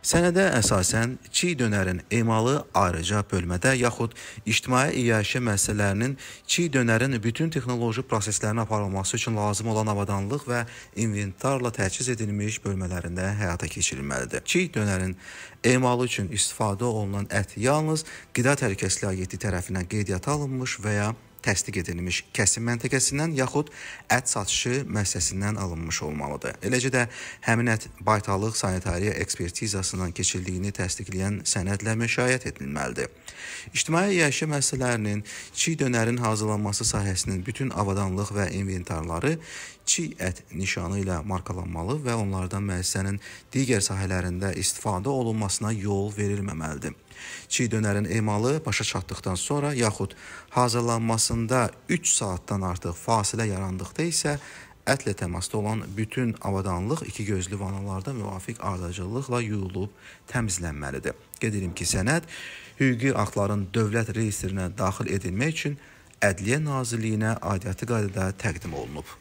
Sənədə əsasən çiy dönərin emalı ayrıca bölmədə yaxud ictimai iaşə məsələlərinin çiy dönərin bütün texnoloji proseslərin aparılması üçün lazım olan avadanlıq və inventarla təchiz edilmiş bölmələrində həyata keçirilməlidir. Çiy dönərin emalı üçün istifadə olunan ət yalnız Qida Təhlükəsizliyi Agentliyi tərəfindən qeydiyyata alınmış və ya təsdiq edilmiş kəsim məntəqəsindən yaxud ət satışı müəssisəsindən alınmış olmalıdır. Eləcə də həmin ət baytarlıq sanitariya ekspertizasından keçildiyini təsdiqləyən sənədlə müşayiət edilməlidir. İctimai yaşayış müəssisələrinin çiğ dönərin hazırlanması sahəsinin bütün avadanlıq və inventarları çiğ ət nişanı ilə markalanmalı və onlardan müəssisənin digər sahələrində istifadə olunmasına yol verilməməlidir. Çiğ dönərin emalı başa çatdıqdan sonra yaxud hazırlanması arasında 3 saatdan artıq fasilə yarandıqda isə ətlə təmasda olan bütün avadanlıq iki gözlü vanalarda müvafiq ardıcıllıqla yuyulub təmizlənməlidir. Qeyd edim ki, sənəd hüquqi aktların dövlət reyestrinə daxil edilmək üçün Ədliyyə Nazirliyinə adiyyatı qaydada təqdim olunub.